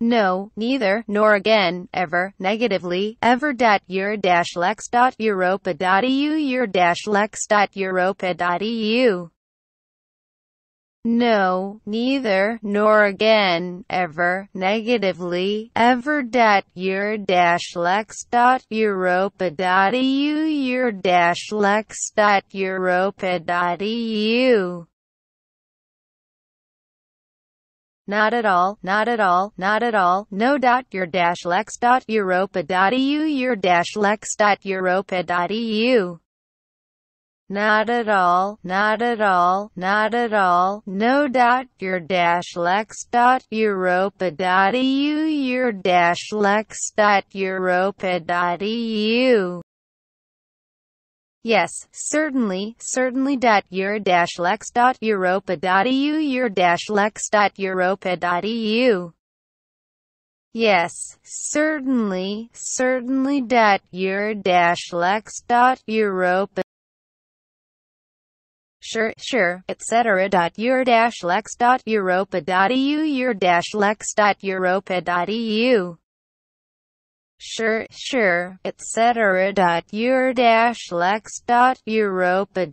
No, neither, nor again, ever, negatively, ever. Euro-lex.europa.eu Euro-lex.europa.eu no, neither, nor again, ever, negatively, ever. Your-lex.europa.eu Your-lex.europa.eu Not at all, not at all, not at all, no dot your dash lex dot europa dot eu your dash lex dot europa dot eu. Not at all, not at all, not at all, no dot your dash lex dot europa dot eu your dash lex dot europa dot eu. Yes, certainly, certainly. Your-lex.europa.eu Your-lex.europa.eu Yes, certainly, certainly. Your-lex.europa sure, sure, etc. Your-lex.europa.eu Your-lex.europa.eu sure, sure, etc. Your dash lex dot Europa